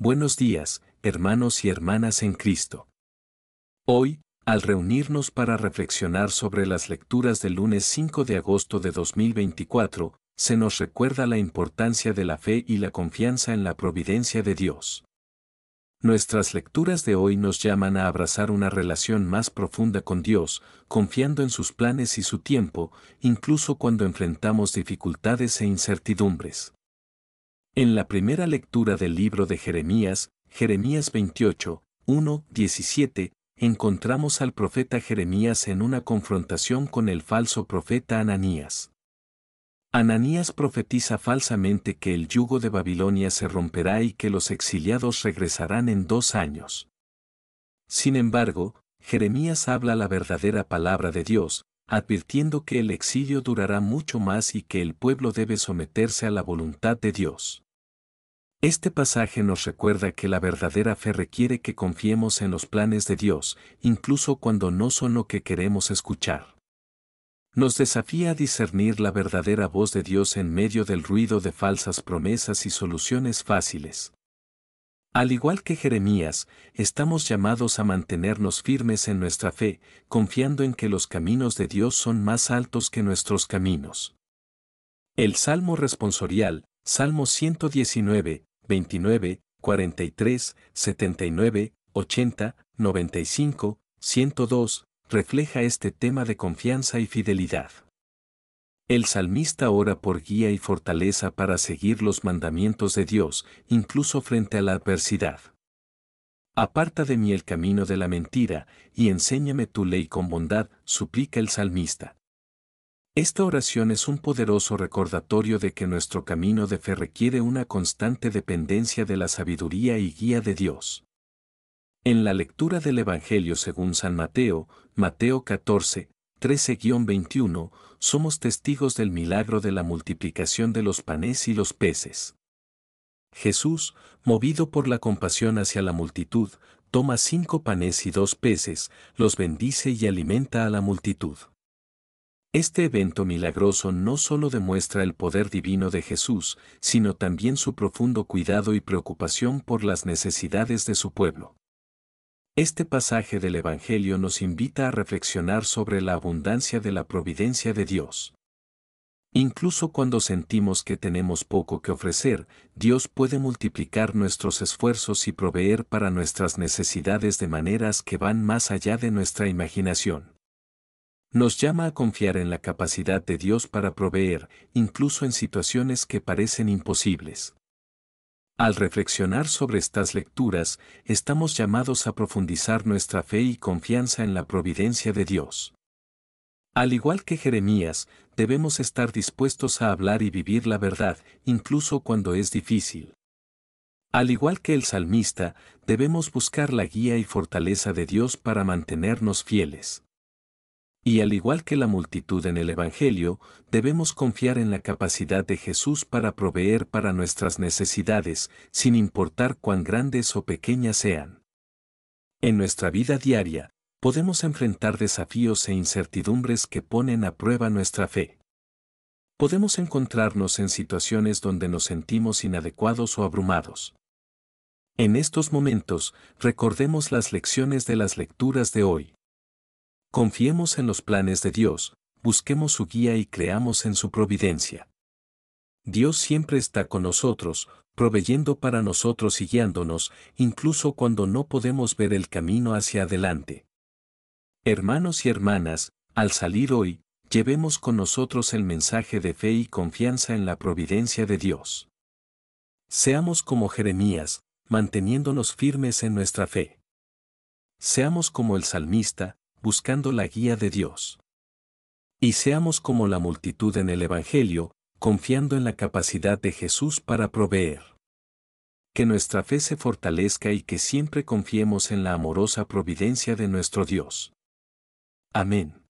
Buenos días, hermanos y hermanas en Cristo. Hoy, al reunirnos para reflexionar sobre las lecturas del lunes 5 de agosto de 2024, se nos recuerda la importancia de la fe y la confianza en la providencia de Dios. Nuestras lecturas de hoy nos llaman a abrazar una relación más profunda con Dios, confiando en sus planes y su tiempo, incluso cuando enfrentamos dificultades e incertidumbres. En la primera lectura del libro de Jeremías, Jeremías 28, 1, 17, encontramos al profeta Jeremías en una confrontación con el falso profeta Ananías. Ananías profetiza falsamente que el yugo de Babilonia se romperá y que los exiliados regresarán en dos años. Sin embargo, Jeremías habla la verdadera palabra de Dios, advirtiendo que el exilio durará mucho más y que el pueblo debe someterse a la voluntad de Dios. Este pasaje nos recuerda que la verdadera fe requiere que confiemos en los planes de Dios, incluso cuando no son lo que queremos escuchar. Nos desafía a discernir la verdadera voz de Dios en medio del ruido de falsas promesas y soluciones fáciles. Al igual que Jeremías, estamos llamados a mantenernos firmes en nuestra fe, confiando en que los caminos de Dios son más altos que nuestros caminos. El Salmo responsorial, Salmo 119, 29, 43, 79, 80, 95, 102, refleja este tema de confianza y fidelidad. El salmista ora por guía y fortaleza para seguir los mandamientos de Dios, incluso frente a la adversidad. Aparta de mí el camino de la mentira, y enséñame tu ley con bondad, suplica el salmista. Esta oración es un poderoso recordatorio de que nuestro camino de fe requiere una constante dependencia de la sabiduría y guía de Dios. En la lectura del Evangelio según San Mateo, Mateo 14, 13-21, somos testigos del milagro de la multiplicación de los panes y los peces. Jesús, movido por la compasión hacia la multitud, toma cinco panes y dos peces, los bendice y alimenta a la multitud. Este evento milagroso no solo demuestra el poder divino de Jesús, sino también su profundo cuidado y preocupación por las necesidades de su pueblo. Este pasaje del Evangelio nos invita a reflexionar sobre la abundancia de la providencia de Dios. Incluso cuando sentimos que tenemos poco que ofrecer, Dios puede multiplicar nuestros esfuerzos y proveer para nuestras necesidades de maneras que van más allá de nuestra imaginación nos llama a confiar en la capacidad de Dios para proveer, incluso en situaciones que parecen imposibles. Al reflexionar sobre estas lecturas, estamos llamados a profundizar nuestra fe y confianza en la providencia de Dios. Al igual que Jeremías, debemos estar dispuestos a hablar y vivir la verdad, incluso cuando es difícil. Al igual que el salmista, debemos buscar la guía y fortaleza de Dios para mantenernos fieles. Y al igual que la multitud en el Evangelio, debemos confiar en la capacidad de Jesús para proveer para nuestras necesidades, sin importar cuán grandes o pequeñas sean. En nuestra vida diaria, podemos enfrentar desafíos e incertidumbres que ponen a prueba nuestra fe. Podemos encontrarnos en situaciones donde nos sentimos inadecuados o abrumados. En estos momentos, recordemos las lecciones de las lecturas de hoy. Confiemos en los planes de Dios, busquemos su guía y creamos en su providencia. Dios siempre está con nosotros, proveyendo para nosotros y guiándonos, incluso cuando no podemos ver el camino hacia adelante. Hermanos y hermanas, al salir hoy, llevemos con nosotros el mensaje de fe y confianza en la providencia de Dios. Seamos como Jeremías, manteniéndonos firmes en nuestra fe. Seamos como el salmista, buscando la guía de Dios. Y seamos como la multitud en el Evangelio, confiando en la capacidad de Jesús para proveer. Que nuestra fe se fortalezca y que siempre confiemos en la amorosa providencia de nuestro Dios. Amén.